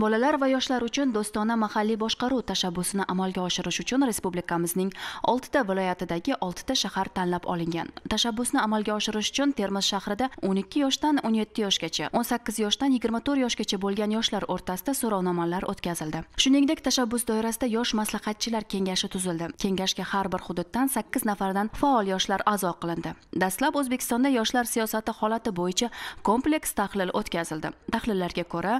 bolalar va yoshlar uchun do'stona mahalliy boshqaruv tashabbusini amalga oshirish uchun respublikamizning 6 ta viloyatidagi 6 ta shahar tanlab olingan tashabbusni amalga oshirish uchun termiz shahrida 12 yoshdan 17 yoshgacha 18 yoshdan 24 yoshgacha bo'lgan yoshlar o'rtasida so'rovnomalar o'tkazildi shuningdek tashabbus doirasida yosh maslahatchilar kengashi tuzildi kengashga har bir hududdan 8 nafardan faol yoshlar a'zo qilindi dastlab o'zbekistonda yoshlar siyosati holati bo'yicha kompleks tahlil o'tkazildi tahlillarga ko'ra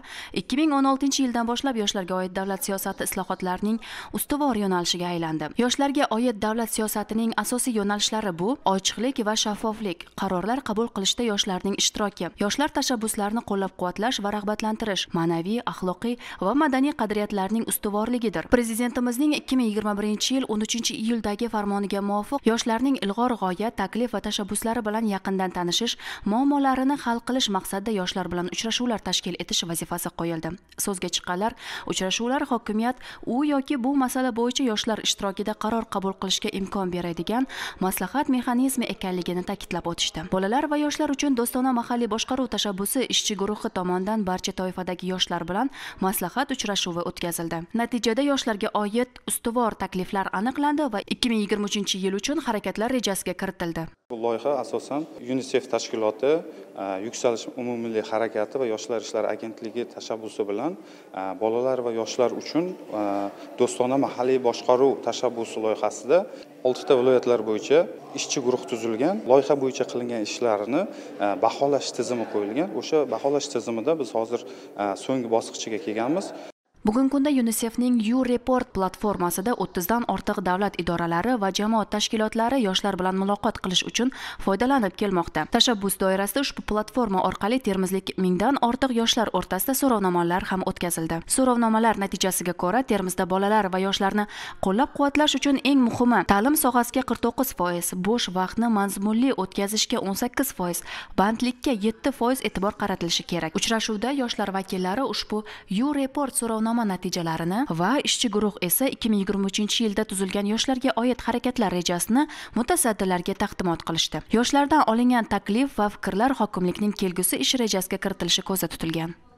2016 to'qqizinchi yildan boshlab yoshlarga oid davlat siyosati islohotlarining ustuvor yo'nalishiga aylandi yoshlarga oid davlat siyosatining asosiy yo'nalishlari bu ochiqlik va shaffoflik qarorlar qabul qilishda yoshlarning ishtiroki yoshlar tashabbuslarini qo'llab quvvatlash va rag'batlantirish ma'naviy axloqiy va madaniy qadriyatlarning ustuvorligidir prezidentimizning 2021 yil 13 iyuldagi farmoniga muvofiq yoshlarning ilg'or g'oya taklif va tashabbuslari bilan yaqindan tanishish muammolarini hal qilish maqsadida yoshlar bilan uchrashuvlar tashkil etish vazifasi qo'yildi so'z so'zga chiqqanlar uchrashuvlar hokimiyat u yoki bu masala bo'yicha yoshlar ishtirokida qaror qabul qilishga imkon beradigan maslahat mexanizmi ekanligini ta'kidlab o'tishdi bolalar va yoshlar uchun do'stona mahalliy boshqaruv tashabbusi ishchi guruhi tomonidan barcha toifadagi yoshlar bilan maslahat uchrashuvi o'tkazildi natijada yoshlarga oid ustuvor takliflar aniqlandi va 2023 yil uchun harakatlar rejasiga kiritildi bu loyiha asosan unisef tashkiloti e, yuksalish umummilliy harakati va yoshlar ishlari agentligi tashabbusi bilan Э, bolalar va yoshlar uchun э, do'stona mahalliy boshqaruv tashabbusi loyihasida oltita viloyatlar bo'yicha ishchi guruh tuzilgan loyiha bo'yicha qilingan ishlarni e, baholash tizimi qo'yilgan o'sha baholash tizimida biz hozir e, so'nggi bosqichiga kelganmiz Bugun kunda UNICEFning u report platformasida 30 dan ortiq davlat idoralari va jamoat tashkilotlari yoshlar bilan muloqot qilish uchun foydalanib kelmoqda tashabbus doirasida ushbu platforma orqali termizlik mingdan ortiq yoshlar o'rtasida so'rovnomalar ham o'tkazildi so'rovnomalar natijasiga ko'ra termizda bolalar va yoshlarni qo'llab quvvatlash uchun eng muhimi ta'lim sohasiga 49%, bo'sh vaqtni mazmunli o'tkazishga 18%, bandlikka 7% e'tibor qaratilishi kerak uchrashuvda yoshlar vakillari ushbu u report so'rovnoma shartnoma natijalarini va ishchi guruh esa 2023 yilda tuzilgan yoshlarga oid harakatlar rejasini mutasaddilarga taqdimot qilishdi yoshlardan olingan taklif va fikrlar hokimlikning kelgusi ish rejasiga kiritilishi ko'zda tutilgan